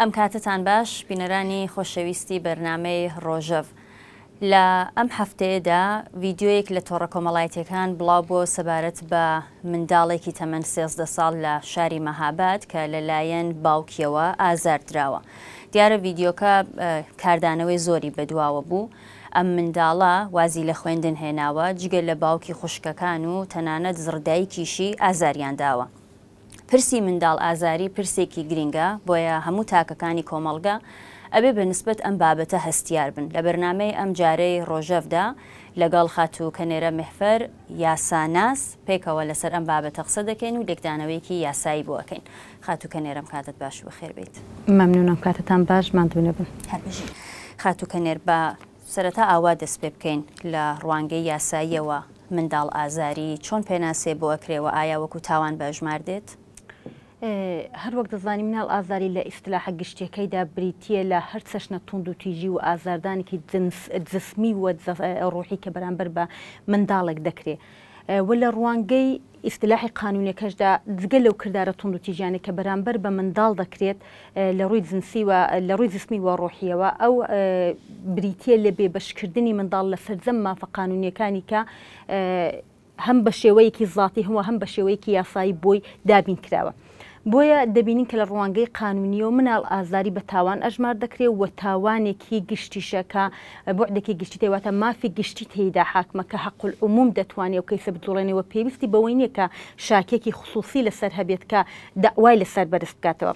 ئەم کاتتان باش بینەرانی خۆشەویستی بەرنمەی ڕۆژەڤ. لە ئەم هەفتەیەدا ویددیوەیەک لە تۆڕە کۆمەڵایەتەکان بڵاو بۆ سەبارەت بە منداڵێکی تەمەەن سێزدە ساڵ لە شاری مەهاباد کە لەلایەن باوکیەوە ئازار درراوە. دیارە ویددیوکە کاردانەوەی زۆری بەدواوە بوو. ئەم منداڵە وازی لە خوێندن هێناوە جگە لە باوکی خوشکەکان و تەنانەت زردایکیشی ئازاریان داوە. پرسی منداڵ ئازاری پرسێکی گرنگە بۆیە هەموو تاکەکانی کۆمەڵگە ئەبێ بە نسبت ئەم بابەتە هەستیار بن لە بەرنمەی ئەم جارەی ڕۆژەفدا لەگەڵ خاتوو کەنێرە مهفەر یاساناس پێکەوە لەسەر ئەم بابەتە قسە دەکەین و لێکدانەوەیکی یاسایی بووەکەین خاتوو کەنێرم کاتت باش بەخێر بیت مەمنونم کاتتان باش مادونە بن هەرژی خاتوو کەنێر بە سەرەتا ئاوا دەست پێ بکەین لە ڕوانگەی یاساییەوە منداڵ ئازاری چۆن پێناسێ بۆ ئەکرێەوە ئایا وەکو تاوان بەژمار دێت؟ هەروەک دەزانی منال ئازاری لە ئیسلاحە گشتەکەیدا بریتە لە هەر چەشنە تونند و تیژی و ئازاردانێکی جسمی وە ڕۆحی کە بەرامبەر بە منداڵێک دەکرێت. و لە ڕوانگەی ئیسلاحی قانونەکەشدا جگە لەو کردارە تونند و تیژیانە کە بەرامبەر بە منداڵ دەکرێت لە ڕووی جنسی و لە ڕووی جسمی وە ڕۆحیەوە ئەو بریتە لە بێبشکردنی منداڵ لە سەررجەم مافە قانونیەکانی کە هەم بە شێوەیەکی زاتی هەوە هەم بە شێوەیەکی یاسایی بۆی دابین کراوە. بۆیە دەبینین کە لە ڕوانگەی قانونیەوە مناڵ ئازاری بە تاوان ئەژمار دەکرێت و تاوانێکی گشتیشەکە بەعدێکی گشتی تێواتە مافی گشتی تێدا حاکمە کە حقل عموم دەتوانێت و کەیسە بدوڵێنەوە پێویستی بەوەی نیە کە شاکێکی خصوصی لەسەر هەبێت کە داوای لەسەر بەرز بکاتەوە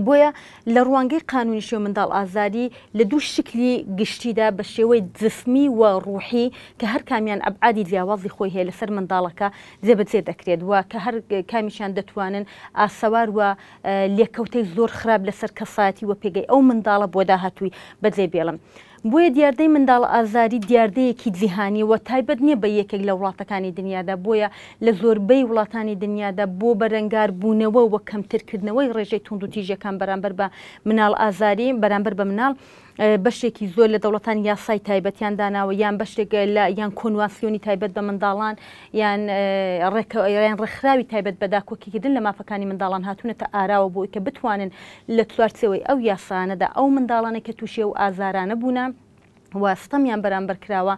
بۆیە لە ڕوانگەی قانونیشی و منداڵ ئازادی لە دوو شکلی گشتیدا بە شێوەی جسمی و ڕوحی کە هەر کامیان ئەبعادی جیاوازی خۆی هەیە لەسەر منداڵەکە جێبەجێ دەکرێت وە کە هەر کامیشان دەتوانن ئاسەوار وە لێکەوتەی زۆر خراپ لەسەر کەساتی وە پێگەی ئەو منداڵە بۆ داهاتووی بەجێ بێڵم. بۆیە دیاردەی منداڵ ئازاری دیاردەیەکی جیهانی و تایبەت نییە بە یەکێک لە وڵاتەکانی دنیادا بۆیە لە زۆربەی وڵاتانی دنیادا بۆ بەرەنگار بوونەوە وە کەمترکردنەوەی ڕێژەی تونند و تیژەکان بەرامبەر بە مناڵ ئازاری بەرامبەر بە مناڵ بەشێکی زۆر لە دەوڵەتان یاسای تایبەتیان داناوە یان بەشێک لە یان کۆنواسیۆنی تایبەت بە منداڵان یان ڕێکیان ڕخراوی تایبەت بەداکۆکیکی دن لە مافەکانی منداڵان هاتوونەتە ئاراوە بۆی کە بتوانن لە چوارچەوەی ئەو یاسانەدا ئەو منداڵانە کە تووشێ و ئازارانە بوونە واستەمیان بەرامبەر کراوە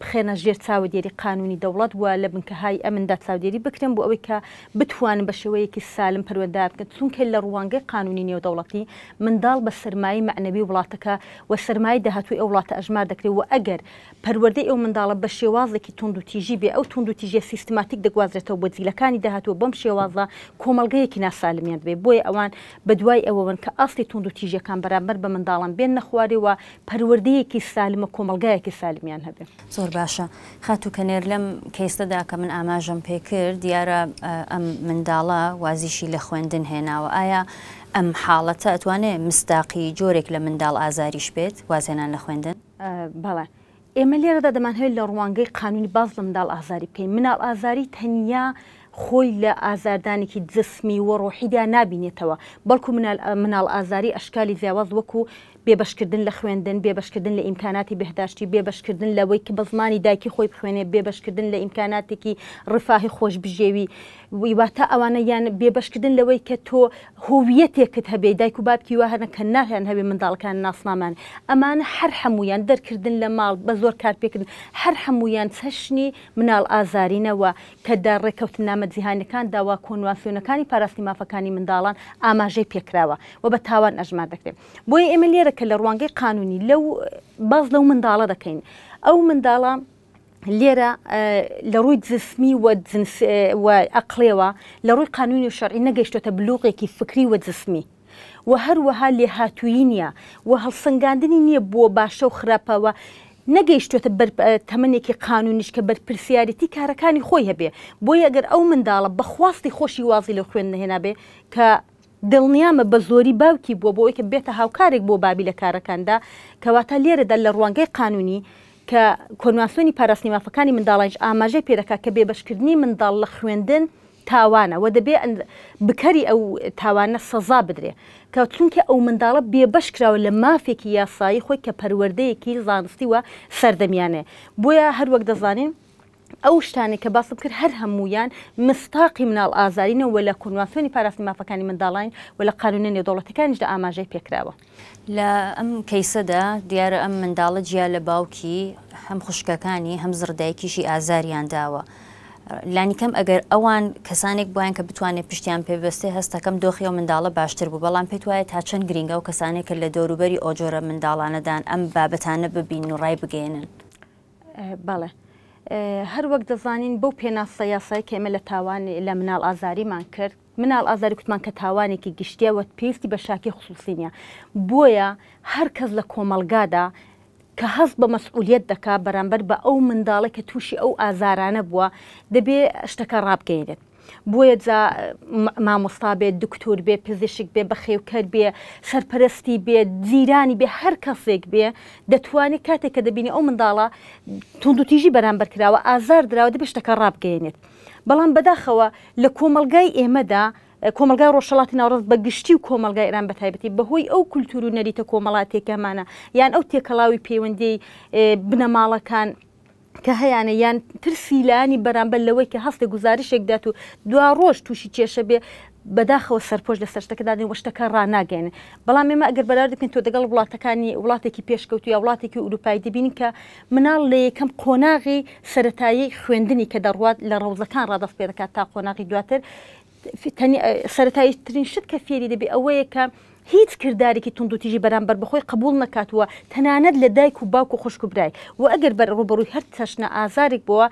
بخێنە ژێر چاودێری قانونی دەوڵەت وە لە بنکەهای ئەمندا چاودێری بکرێن بۆ ئەوەی کە بتوانن بە شێوەیەکی سالم پەروەدا بکەن چونکە لە ڕوانگەی قانونی نێودەوڵەتی منداڵ بە سرمایی معنەبی وڵاتەکە و سرمای داهاتوی ئەو وڵاتە ئەژمار دەکرێت و ئەگەر پەروەدەی ئەو منداڵە بە شێوازێکی تونند و تیژی بێ ئەو تونند و تیژە سیستماتیک دەگوازرێتەوە بۆ جیلەکانی داهاتوە بەم شێوازە کۆمەلگەیەکی ناسالمیان بێ بۆیە ئەوان بەدوای ئەوەن کە ئاستی تونند و تیژەکان بەرامبەر بە منداڵان بێن نەخوارەوە پەروەردەیەکی سالمە کۆمەلگایەکی سالمیان هەبێ زۆر باشە خاتوکەنێر لەم کەیسەدا کە من ئاماژم پێ کرد دیارە ئەم منداڵە وازیشی لە خوێندن هێناوە ئایا ئەم حاڵەتە ئەتوانێت مستاقی جۆرێک لە منداڵ ئازاریش بێت وازێنان لە خوێندن بەڵێ ئێمە لێرەدا دەمان هەوێت لە ڕوانگەی قانونی باز لە منداڵ ئازاری بکەین مناڵ ئازاری تەنیا خۆی لە ئازاردانێکی جسمی وەڕۆحیدا نبینێتەوە بەڵکو مناڵ ئازاری ئەشکالی جیاواز وەکو بێبشکردن لە خوێندن بێبشکردن لە ئیمکاناتی بهداشتی بێبشکردن لەوەی کە بە زمانی دایکی خۆی بخوێنێ بێبشکردن لە ئیمکاناتێکی ڕفاهی خۆش بژێوی ویواتە ئەوانە یان بێبشکردن لەوەی کە تۆ هویەتێکت هەبێ دایک و بابکی وا هەنە کە ناهیان هەبێ منداڵەکان ناسنامان ئەمانە هەر هەمویان دەرکردن لە ماڵ بە زۆر کارپێکردن هەر هەمویان چەشنی مناڵ ئازارینەوە کەدا ڕێککەوتن نامە جیهانەکان داوا کۆنواسیۆنەکانی پاراستیمافەکانی منداڵان ئاماژەی پێکراوە و بە تاوان ئەژما دەکرێت بۆی ئێمە لێرە کە لە ڕوانگەی قانونی لەو باز لەو منداڵە دەکەین ئەو منداڵە لێرە لە ڕووی جسمی و ئەقلێەوە لە ڕووی قانونی و شەرعی نەگەیشتۆتە بلوغێکی فکری و جسمی و هەروەها لێ هاتووی نییە و هەڵسەنگاندنی نییە بۆ باشە و خراپەوە نەگەیشتێتە تەمەێکی قانونیش کە بەرپسیارەتی کارەکانی خۆی هەبێ بۆ یەگەر ئەو منداڵە بەخواستی خۆشی وازی لە خوێن نهێنا بێ کە دڵنیامە بە زۆری باوکی بووە بۆ ئەوکە بێتە هاوکارێک بۆ بابی لە کارەکاندا کەواتە لێرەدا لە ڕوانگەی قانونی کە کۆنواسیۆنی پاراستنیمافەکانی منداڵایش ئاماژەی پێدەکا کە بێبشکردنی منداڵ لە خوێندن تاوانە و دەبێ بکەری ئەو تاوانە سەزا بدرێ کە چونکە ئەو منداڵە بێبش کراوە لە مافێکی یاسایی خۆی کە پەروەردەیەکی زانستی وە سەردەمیانێ بۆیە هەروەک دەزانین ئەو شتانی کە باسم کرد هەر هەمویان مستاقی مناڵ ئازارینەوە لە کنوانسیۆنی پاراستنی مافەکانی منداڵین و لە قانونە نێدوڵەتەکانیشدا ئاماژەی پێکراوە لە ئەم کەیسەدا دیارە ئەم منداڵە جیا لە باوکی هەم خوشکەکانی هەم زردایکیشی ئازاریان داوە. لانیکەم ئەگەر ئەوان کەسانێک بووان کە بتوانێت پشتیان پێبستێ هەستەکەم دۆخی و منداڵە باشتر بوو بەڵام پێت وایە تا چەند گرنگە و کەسانێک کە لە دەوروبەری ئۆجۆرە منداڵانەدان ئەم بابەتانە ببین و ڕای بگەێنن. بەڵێ. هەر وەک دەزانین بەو پێناسە یاسای کەمە لە تاوانی لە مناڵ ئازاریمان کرد منال ئازاری کوتمان کە تاوانێکی گشتیەوە پێویستی بە شاکی خصوصی نیە بۆیە هەر کەس لە کۆمەلگادا کە هەست بە مەسئولیت دەکا بەرامبەر بە ئەو منداڵە کە تووشی ئەو ئازارانە بووە دەبێ شتەکە ڕابگەینێت بۆیە جا مامۆستا بێت دکتۆر بێ پزیشک بێ بەخێوکەر بێ سەرپەرستی بێ جیرانی بێ هەر کەسێک بێ دەتوانێت کاتێک کە دەبینی ئەو منداڵە تونندوتیژی بەرامبەر کراوە ئازار درراوە دەبشتەکە ڕابگەێنێت بەڵام بەداخەوە لە کۆمەلگای ئێمەدا کۆمەلگای ڕۆژەڵاتی ناوڕست بە گشتی و کۆمەلگای ئێران بەتایبەتی بەهۆی ئەو کولتور و نەریتە کۆمەڵاتێکەمانە یان ئەو تێکەڵاوی پەیوەندی بنەماڵەکان کە هەیەە یان ترسیلانی بەرامبەر لەوەی کە هەستە گزارشێکدات و دوا ڕۆژ تووشی کێشە بێ بەداخەوە سەرپۆش لە سەرشتەکەدانی وەشتەکە ڕناگەێن بەڵام ئێمە ئەگەر بەرار دەکەین تۆ دەگەڵ وڵاتەکانی وڵاتێکی پێشکەوت یا وڵاتێکی ئوروپای دەبین کە مناڵ لە یەکەم قۆناغی سەتایی خوێندنی کە دەڕوات لە ڕەوزەکان ڕادەست پێ دەکات تا قۆناغی دواتر سەتاییترین شت کە فێری دەبێ ئەوەیە کە هیچ کردارێکی تونند و تیژی بەرامبەر بەخۆی قبول نکاتوە تەنانەت لە دایک و باوک و خوشک و برای و ئەگەر بەر ڕوبڕووی هەر چەشنە ئازارێک بووە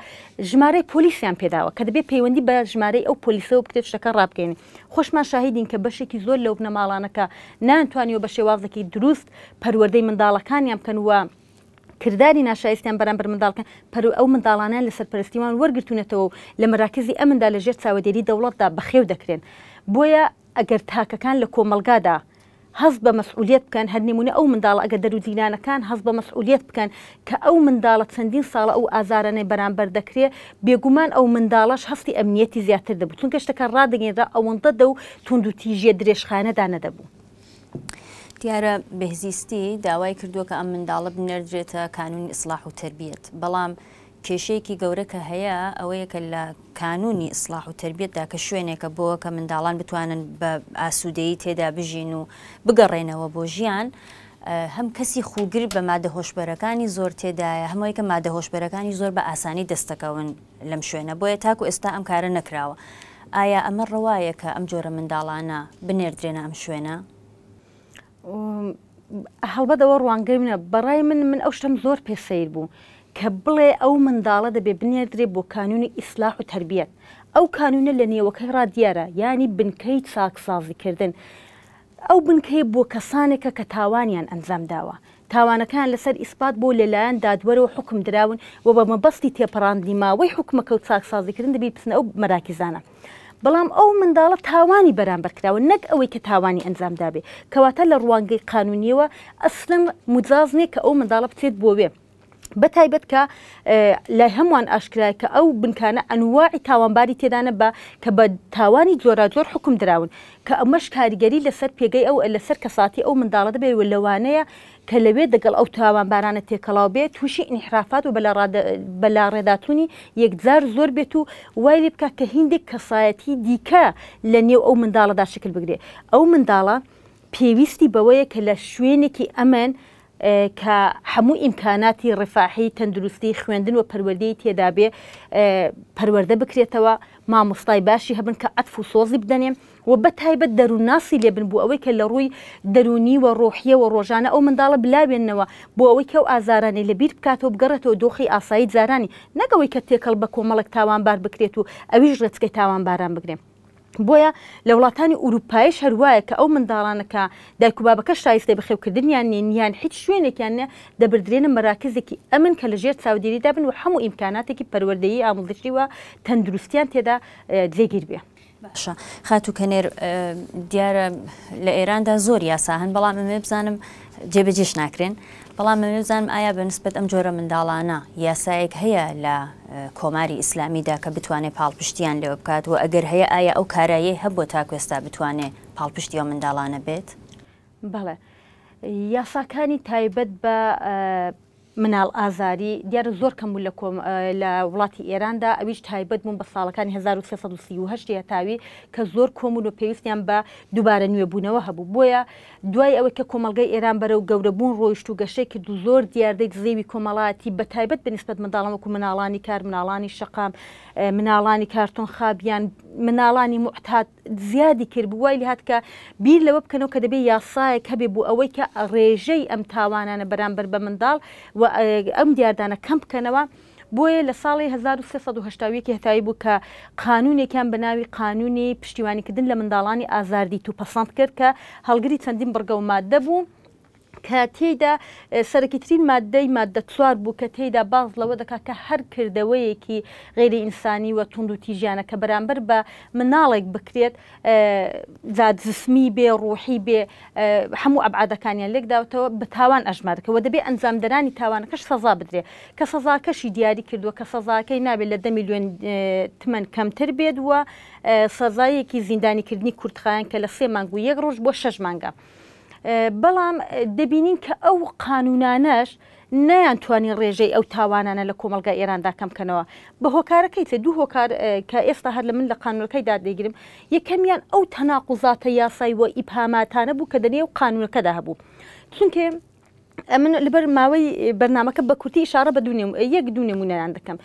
ژمارەی پلیسیان پێداوە کە دەبێت پەیوەندی بە ژمارەی ئەو پلیسە و کتێب شەکە ڕابگەین خۆشمان شاهیدین کە بەشێکی زۆر لەو بنەماڵانەکە نانتوانیەوە بە شێوازەکی دروست پەروەدەی منداڵەکانیان بکەنوە کردداری ناشایستیان بەرامبەر منداڵکە پەر ئەو منداڵانە لە سەرپەرستیوان وەرگتونێتەوە لە مراکزی ئەمندا لە ژێر چاودێری دەوڵەتدا بەخێو دەکرێن بۆیە ئەگەر تاکەکان لە کۆمەلگادا هەز بە مەسئولیت بکەن هەرنیمونە ئەو منداڵە ئەگە دەرودینانەکان هەز بە مەسئولیت بکەن کە ئەو منداڵە چەندین ساڵە ئەو ئازارانەی بەرامبەر دەکرێ بێگومان ئەو منداڵەش هەستی ئەمنیەتی زیاتر دەبوو چونکە شتەکە ڕدەگەێنرا ئەوەندە دە و تونند و تیژە درێژخانەدانە دەبوو. دیارە بەهزیستی داوای کردووە کە ئەم منداڵە بنەردرێتە کانون ئیسلاح و تربیێت بەڵام کێشەیەکی گەورەکە هەیە ئەوەیە کە لە کانونی ئسلاح و تربیتدا کە شوێنێکە بۆە کە منداڵان بتوانن بە ئاسوودەیی تێدا بژین و بگەڕێنەوە بۆ ژیان. هەم کەسی خوگر بە مادە هۆشبەرەکانی زۆر تێدایە هەمووی کە مادە هۆشبەرەکانی زۆر بە ئاسانی دەستەکەون لەم شوێنە بۆیە تاکو ئێستا ئەم کارە نەکراوە ئایا ئەمە ڕەوایە کە ئەم جۆرە منداڵانە بنێردرێنە ئەم شوێنە هەڵبەدەوە ڕوانگەی منە بەڕای من من ئەو شتم زۆر پێسەیر بوو کە بڵێ ئەو منداڵە دەبێ بنێدرێ بۆ کانونی ئیسلاح و تربیەت ئەو کانونە لە نێوەکەی ڕادیارە ینی بنکەی چاکسازیکردن ئەو بنکەی بۆ کەسانێکە کە تاوانیان ئەنجام داوە تاوانەکان لەسەر ئیسپات بۆ لەلایەن دادوەرە و حکم دراون و بە مەبەستی تێپەڕاندی ماوەی حکومەکە و چاکسازیکردن دەبی بچنە ئەو مەراکیزانە. بەڵام ئەو منداڵە تاوانی بەرامبەرکراوە نەک ئەوەی کە تاوانی ئەنجام دابێ کەواتە لە ڕوانگەی قانونیەوە ئەسلن مجازنێ کە ئەو منداڵە بچێت بۆ وێ بەتایبەت کە لای هەمووان ئاشکرای کە ئەو بنکانە ئەنواعی تاوانباری تێدانە بە کە بە تاوانی جۆرا جۆر حکم دراون کە ئەمەش کاریگەری لەسەر پێگەی ئەو لەسەر کەساتی ئەو منداڵە دەبێت و لەوانەیە کە لەوێ دەگەڵ ئەو تاوانبارانە تێکەڵاو بێت تووشی ئینحرافات و بەلا ڕێداتونی یەکجار زۆر بێت و وای لێ بکە کە هندێک کەسایەتی دیکە لە نێو ئەو منداڵەدا شکل بگرێت ئەو منداڵە پێویستی بەوەیە کە لە شوێنێکی ئەمەن کە هەموو ئیمکاناتی ڕفاحی تەندروستی خوێندن و پەروەدەی تێدابێ پەروەەردە بکرێتەوە مامۆستای باشی هەبن کە ئەتف و سۆزی بدەنێ و بە تایبەت دەروناسی لێبن بوو ئەوەی کە لە ڕووی دەرونی و ڕۆحیە و ڕۆژانە ئەو منداڵە بلاوێنەوە بۆ ئەوەی کە و ئازارانی لەبییر بکاتەوە بگەڕێتەوە دۆخی ئاسایی جارانی نەگەوەی کە تێکەڵ بە کۆمەڵک تاوانبار بکرێت و ئەویش ڕێچکەی تاوانباران بگرێن بۆیە لە وڵاتانی ئوروپایش هەروایە کە ئەو منداڵانەکە دایکوبابەکە شایستەی بەخێوکردنیان نینیان هیچ شوێنێکیانە دەبردرێنە مەراکزێکی ئەمن کە لە ژێر چاودێری دابن و هەموو ئیمکاناتێکی پەروەردەیی ئاموزشی و تەندروستیان تێدا جێگیر بێ. باشە خاتو کەنێر دیارە لە ئێراندا زۆر یاسا هەن بەڵام ئەمێ بزانم جێبەجێش ناکرێن بەڵام ئەمێ بزانم ئایا بە نسبت ئەم جۆرە منداڵانە یاسایەک هەیە لە کۆماری ئیسلامیدا کە بتوانێت پاڵپشتیان لێوە بکات و ئەگەر هەیە ئایا ئەو کارایی هەبوو تا کوێستا بتوانێت پاڵپشتیەوە منداڵانە بێت؟ بەڵێ یاساکانی تایبەت بە مناڵ ئازاری دیارە زۆر کەم لە کۆم لە وڵاتی ئێراندا ئەویش تایبەت بوون بە ساڵەکانی 1970 هەتاوی کە زۆر کۆمون و پێویستیان بە دووبارە نوێبوونەوە هەبوو بۆیە دوای ئەوەی کە کۆمەلگەی ئێران بەرە و گەورەبوون ڕۆیشت و گەشێکی دو زۆر دیاردەیت زێوی کۆمەڵاتی بە تایبەت بنسبت منداڵەمەکو مناڵانی کار مناڵانی شقام مناڵانی کارتۆن خابیان مناڵانی محتات زیادی کرد وای ل هاات کە بیر لەوە بکەنەوە کە دەبێت یاسایەک هەبێ بوو ئەوەی کە ڕێژەی ئەم تاوانانە بەرامبەر بە منداڵ و ئەم دیاردانە کەم بکەنەوە بۆیە لە ساڵی 1970 هەتایی بوو کە قانونێکیان بەناوی قانونی پشتیوانیکردن لە منداڵانی ئازاردی تو پەسەند کرد کە هەڵگری چەندین بڕگە و مادە بوو. کە تێدا سەرکیترین مادەی مادە چوار بوو کە تێدا باز لەوە دەکات کە هەر کردەوەیەکی غێری ئینسانی وە تونند و تیژیانە کە بەرامبەر بە مناڵێک بکرێت زادزسمی بێ ڕوحی بێ هەموو ئەبعادەکانیان لێکداوتەوە بە تاوان ئەژمارکەوە دەبێ ئەنجامدەرانی تاوانەکەش سەزا بدرێت کە سەزاکەشی دیاری کردووە کە سەزاکەی نابێت لە دە میلیۆن تمەن کەمتر بێت وە سەزایەکی زیندانیکردنی کورتخایان کە لە سێ مانگ و یەک ڕۆژ بۆ شەش مانگە. بەڵام دەبینین کە ئەو قانونانەش نیان توانی ڕێژەی ئەو تاوانانە لە کۆمەلگا ئێراندا کەمکەنەوە بە هۆکارەکەی تێ دوو هۆکار کە ئێستا هەر لە من لە قانونەکەیدا دەگرم یەکەمیان ئەو تەناقوزاتە یاسایی و ئیپاماتانە بوو کە دەنێ و قانونەکەدا هەبوو چونکە من لەبەر ماوەی بەرنمەکە بە کورتی شارە بە دوێ یەک دوو نمونەیان دەکەم.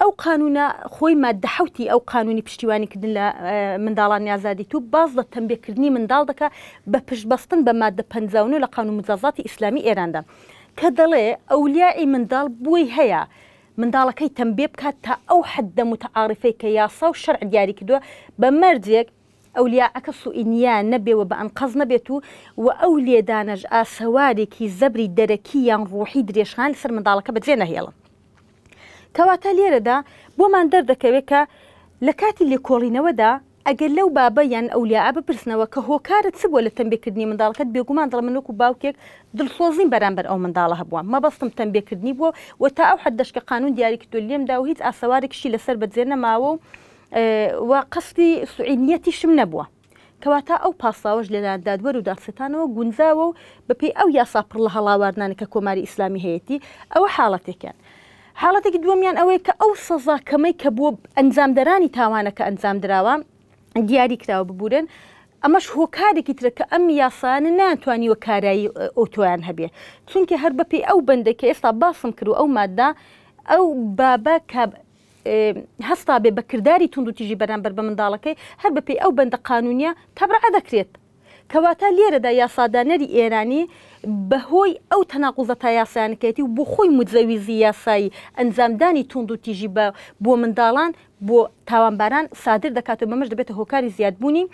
ئەو قانونە خۆی مادەحوتی ئەو قانونی پشتیوانیکردن لە منداڵان یازادی تو باز لە تەمبێکردنی منداڵ دەکە بە پشتبستن بە مادە پ لە قانون مجازاتی ئیسلامی ئێراندا کە دەڵێ ئەولیای منداڵ بووی هەیە. منداڵەکەی تەمبێ بکات تا ئەو حدە متعاعرفەی کە یاسا و شەرع دیاری کردووە بە مەرجێک ئەولیاعەکە سوئینیا نەبێەوە بە ئەم قەز نەبێت و و ئەو لێدانەش ئاسەوارێکی زەبری دەرەکی یان ڕوحی درێژخان سەر منداڵەکە بەجێ نەهێڵم کەواتە لێرەدا بۆمان دەردەکەوێت کە لە کاتی لێکۆڵینەوەدا ئەگەر لەو بابە یان ئەولیاعە بپرسنەوە کە هۆکارت چ بووە لە تەمبێکردنی منداڵەکەت بێگومان دڵ منۆک و باوکێک دڵسۆزین بەرامبەر ئەو منداڵە هەبووە مەبەستم تەمبێکردنی بووە و تا ئەو حەدەشکە قانون دیاریکردو لێمدا و هیچ ئاسەوارێکشی لەسەر بەجێ نەماوە و و قستی سعینەتی شم نەبووە کەواتە ئەو پاساوەش لە دادوەر و داستانەوە گونجاوە و بەپی ئەو یاسا پڕ لە هەڵاواردانە کە کۆماری ئیسلامی هەیەی ئەوە حاڵەتێکیان. حاڵەتێکی دووەمیان ئەوەیە کە ئەو سەزاکەمەی کە بۆ ئەنجامدەرانی تاوانە کە ئەنجام درراوە دیاری کراوە ببورن ئەمەش هۆکارێکی ترەکە ئەم یاسانە ناتوانیوە کارایی ئۆتۆیان هەبێ چونکە هەر بەپی ئەو بندەکە ئێستا باسم کرد و ئەو مادا ئەو بابە هەستا بێ بەکردداری تونند و تیژی بەرامبەر بە منداڵەکەی هەر بەپی ئەو بەندە قانونیە تەبرعە دەکرێت کەواتە لێرەدا یاسادانەری ئێرانی بەهۆی ئەو تەناقوزە تا یاسانەکەێتی و بۆ خۆی مجزەویزی یاسایی ئەنجامدانی تونند و تیژی بە بۆ منداڵان بۆ تاوانباران سادر دەکات و بەمەش دەبێتە هۆکاری زیادبوونی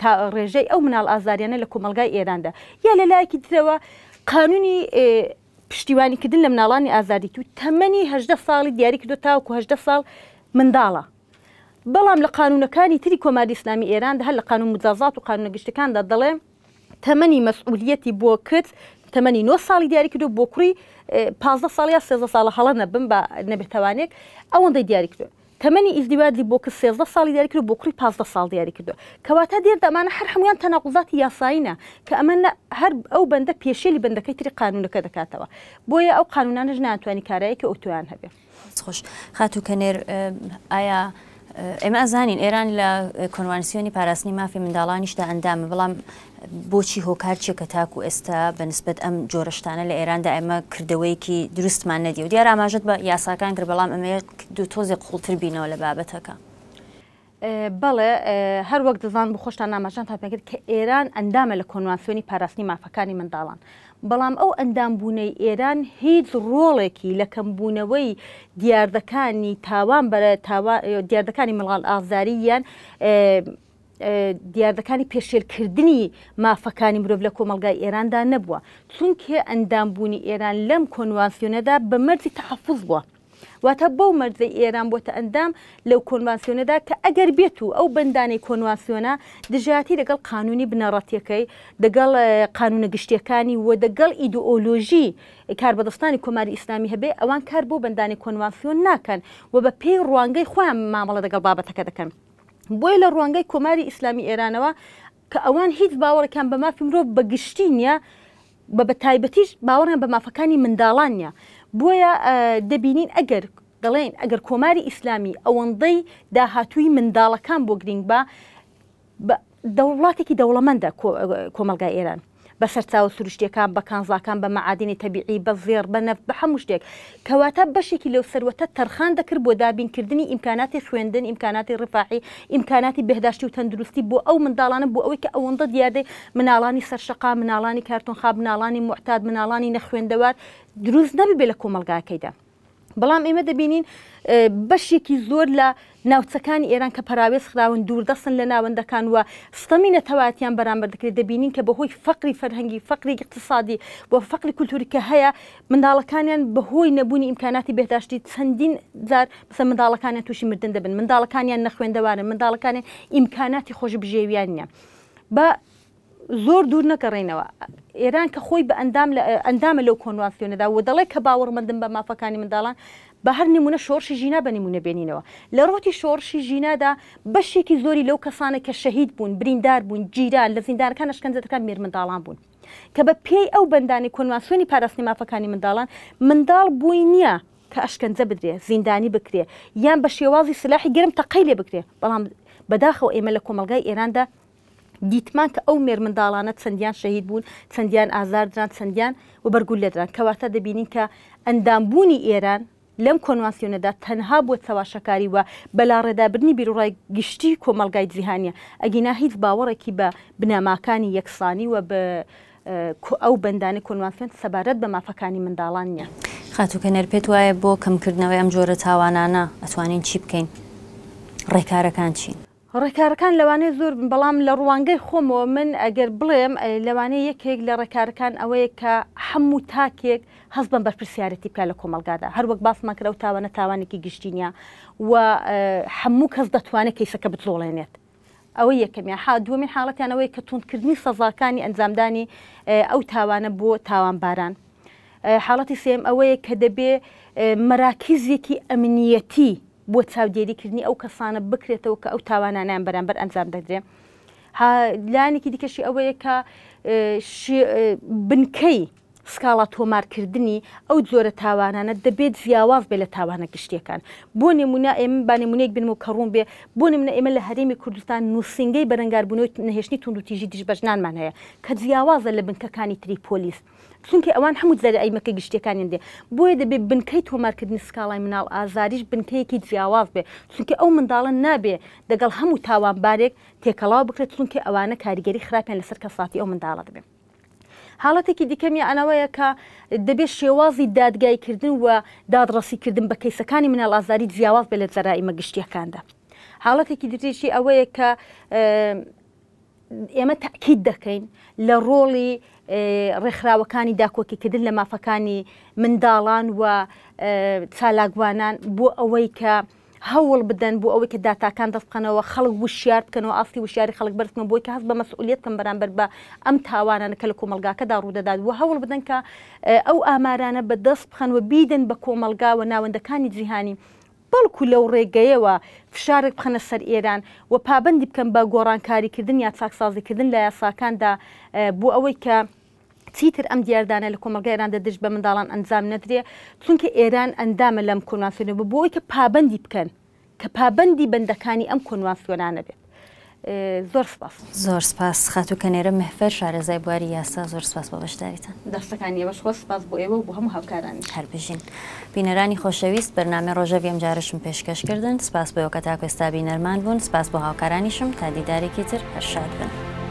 تا ڕێژەی ئەو مناڵ ئازاریانە لە کۆمەلگای ئێراندا یا لە لایەکی درەوە قانونی پشتیوانیکردن لە مناڵانی ئازادی و تەمەنی هەدە ساڵی دیاری کردو تاوکوهدە ساڵ منداڵە. بەڵام لە قانونەکانی تری کۆماری ئسلامی ئێراندا هەر لە قانون مجازات و قانونەگەشتەکاندا دەڵێ تەمەنی مەسئولەتی بۆ کرد تەمەنی 9 ساڵی دیاری کردو بۆ کوڕی 15 ساڵ یا سێزە ساڵە هەڵە نەبم بە نەبێتوانێک ئەوەندەی دیاری کردو. تەمەنی ئیزدیوادی بۆ کرد سێزدە ساڵی دیاری کرد بۆ کوی پازدە ساڵ دیاری کردو کەواتە دێردەمانە هەر هەمویان تەناقضاتی یاساینە کە ئەمە هەر ئەو بەندە پێشێلی بەندەکەی تری قانونەکە دەکاتەوە بۆیە ئەو قانونانەش ناتوانانی کارایەکە ئۆتویان هەبێ خۆش خاتوکەنێر ئایا ئێمە ئەزانین ئێران لە کۆنوانسیۆنی پاراستنی مافی منداڵانیشدا ئەندامە بەڵام بۆچی هۆکارچێکە تاکو ئێستا بەنسبت ئەم جۆرەشتانە لە ئێراندا ئێمە کردەوەیکی دروستمان نەدی و دیار ئاماژت بە یاساکان کرد بەڵام ئەمەیە دو تۆزی قوڵتر بینەوە لە بابەتەکە. بەڵێ هەر وەک دەزان بخۆشتان ناماژان تا پێگرت کە ئێران ئەندامە لە کۆنوانسیۆنی پاراستنی مافەکانی منداڵان. بەڵام ئەو ئەندامبوونەی ئێران هیچ ڕۆڵێکی لە کەمبوونەوەی دیاردەکانی تاوان بەرە دیاردەکانی مڵال ئازاری یان دیاردەکانی پێشێلکردنی مافەکانی مرۆڤ لە کۆمەلگای ئێراندا نەبووە چونکە ئەندامبوونی ئێران لەم کۆنوانسیۆنەدا بە مەرزی تەحفظ بووە واتە بەو مەرزەی ئێران بۆتە ئەندام لەو کۆنوانسیۆنەدا کە ئەگەر بێت و ئەو بەندانەی کۆنواسیۆنە دژاتی لەگەڵ قانونی بنەڕەتیەکەی دەگەڵ قانونە گشتیەکانی و دەگەڵ ئیدئۆلۆژی کار بەدەستانی کۆماری ئیسلامی هەبێ ئەوان کار بۆ بەندانی کۆنوانسیۆن ناکەن و بە پێی ڕوانگەی خۆیان مامەڵە دەگەڵ بابەتەکە دەکەن. بۆی لە ڕوانگەی کۆماری ئیسلامی ئێرانەوە کە ئەوان هیچ باوەڕەکان بە مافی مرۆڤ بەگشتی نیە بە بەتایبەتیش باوەڕیان بە مافەکانی منداڵانە بۆیە دەبینین ئەگەر دەڵێن ئەگەر کۆماری ئیسلامی ئەوەندەی داهاتووی منداڵەکان بۆ گرنگ بە دەوڵاتێکی دەوڵەمەندە کۆمەلگای ئێران بە سەرچاو سروشتیەکان بە کانزاکان بە معادینی تەبیعی بە زێر بە نەف بە هەموو شتێک کەواتە بەشێکی لەو سەروەتە تەرخان دەکرد بۆ دابینکردنی ئیمکاناتی خوێندن ئیمکاناتی ڕفاعی ئیمکاناتی بهداشتی و تەندروستی بۆ ئەو منداڵانە بۆ ئەوەی کە ئەوەندە دیادەی مناڵانی سەرشقا مناڵانی کارتونخاب مناڵانی محتاد مناڵانی نەخوێندەوار دروست نەبێ لە کۆمەلگاکەیدا. بەڵام ئێمە دەبینین بەشێکی زۆر لە ناوچەکانی ئێران کە پراوێز خراون دووردەسن لە ناوەندەکان وە ستەمی نەتەواتیان بەرامبەر دەکرێت دەبینین کە بەهۆی فەقری فەرهەنگی فەقری اقتصادی بۆ فەقری کولتوری کە هەیە منداڵەکانیان بەهۆی نەبوونی ئیمکاناتی بهداشتی چەندین جار بسە منداڵەکانیان تووشی مردن دەبن منداڵەکانیان نەخوێندەوارن منداڵەکانیان ئیمکاناتی خۆش بژێویان نیە بە زۆر دوور نەکەڕێنەوە ئێران کە خۆی بە ئەندام ئەندامە لەو کۆنوانسیۆنەدا و دەڵێ کە باوەڕمەندن بە مافەکانی منداڵان بە هەر نمونە شۆرشی ژینا بە نمونە بێنینەوە لە ڕۆتی شۆرشی ژینادا بەشێکی زۆری لەو کەسانە کە شەهید بوون بریندار بوون جیران لە زیندارەکان شکەنجەکان مێر منداڵان بوون کە بە پێی ئەو بەندانی کۆنواسیۆنی پاراستنی مافەکانی منداڵان منداڵ بووی نییە کە ئەشکەنجە بدرێ زیندانی بکرێ یان بە شێوازی سلاحی گەرم تەقی لێ بکرێ بەڵام بەداخەوە ئێمە لە کۆمەلگای ئێراندا دیتمان کە ئەو مێر منداڵانە چەندیان شەهید بوون چەندیان ئازاردران چەندیان و بەرگول لێدران کەواتە دەبینین کە ئەندامبوونی ئێران لەم کۆنوانسیۆنەدا تەنها بۆ چەواشەکاری وە بەلاڕێدابرنی بیرڕای گشتی کۆمەلگای جیهانیە ئەگینا هیچ باوەڕێکی بە بنەماکانی یەکسانی وە بە ئەو بەندانی کۆنوانسیۆن سەبارەت بە مافەکانی منداڵان نیە خاتوکەنەر پێت وایە بۆ کەمکردنەوەی ئەم جۆرە تاوانانە ئەتوانین چی بکەین ڕێکارەکان چین ڕێکارەکان لەوانەیە زۆر بەڵام لە ڕوانگەی خۆمەوە من ئەگەر بڵێم لەوانەیە یەکێک لە ڕێکارەکان ئەوەیە کە هەموو تاکێک هەست بم بەرپسیارەتی بکە لە کۆمەلگادا هەر وەک باسمان کرە و تاوانە تاوانێکی گشتینیە و هەموو کەس دەتوانێت کەیسەکە بتڵۆڵێنێت ئەوە یەکەمیان ح دووەمین حاڵەتیان ئەوەیە کە تونکردنی سەزاکانی ئەنجامدانی ئەو تاوانە بۆ تاوانباران حاڵەتی سێم ئەوەیە کە دەبێ مراکزیەکی ئەمنیەتی بۆ چاودێریکردنی ئەو کەسانە بکرێتەوە کە ئەو تاوانانیان بەرامبەر ئەنجام دەدرێن لایەنێکی دیکەشی ئەوەیە کە بنکەی سکاڵا تۆمارکردنی ئەو جۆرە تاوانانە دەبێت جیاواز بێ لە تاوانە گشتیەکان بۆ نمونە ئێمە بانەمونەیەک بن و کەڕوون بێ بۆ نمونە ئێمە لە هەرێمی کوردستان نووسنگەی بەرەنگاربوونەوەی نهێشتنی تونند و تیژی دیژبەژنانمان هەیە کە جیاوازە لە بنکەکانی تری پۆلیس چونکە ئەوان هەموو زەر ئەیمەکە گشتەکانیان دێ بۆیە دەبێت بنکەی تۆمارکردنی سکاڵای مناڵ ئازاریش بنکەیەکی جیاواز بێ چونکە ئەو منداڵە نابێ دەگەڵ هەموو تاوانبارێک تێکەڵاو بکرێت چونکە ئەوانە کاریگەری خراپیان لەسەر کەساتی ئەو منداڵە دەبێت حاڵەتێکی دیکەمی ئەنەوەیە کە دەبێت شێوازی دادگایکردن و دادڕسیکردن بە کەیسەکانی منە ئازاری جیاواز بێت لە جەرائیمە گشتیەکاندا حاڵەتێکی درێکی ئەوەیە کە ئێمە تاکیید دەکەین لە ڕۆڵی ڕێکخراوەکانی داکۆکیکردن لە مافەکانی منداڵان و چالاگوانان بۆ ئەوەی کە هەوڵ بدەن بۆ ئەوەی کە داتاکان دەستخەنەوە خەڵک وشار بکەنەوە ئاستی وشاری خەڵک بەرسمە بۆی کە هەست بە مەسئولیت کەم بەرامبەر بە ئەم تاوانانە کە لە کۆمەلگاکەدا ڕوودەداد و هەوڵ بدەن کە ئەو ئامارانە بە دەست بخەنەوە بیدن بە کۆمەلگا و ناوەندەکانی جیهانی. بەڵکو لەو ڕێگەیەوە فشارێک بخەنە سەر ئێران و پابندی بکەم بە گۆڕانکاریکردن یا چاکسازیکردن لە یاساکاندا بۆ ئەوەی کە چیتر ئەم دیاردانە لە کۆمەلگای ئێراندا دشت بە منداڵان ئەنجام نەدرێ چونکە ئێران ئەندامە لەم کۆنوانسیۆنەوە بۆی کە پابندی بکەن کە پابندی بەندەکانی ئەم کۆنوانسیۆنانە بێت زۆر سپاس زۆر سپاس خاتوکەنێرە مەفەر شارەزای بواری یاسا زۆر سپاس بە بەشداریتان دەستەکانیەوەش خۆ سپاس بۆ ئێوە بۆ هەموو هاوکارانی هەربژین بینەرانی خۆشەویست بەنامە ڕۆژەویم جارشم پێشکەشکردن سپاس بۆەوە کە تاکوێستا بینەرمان بوون سپاس بۆ هاوکارانیشم تا دیدارێکی تر هەرشاد بن.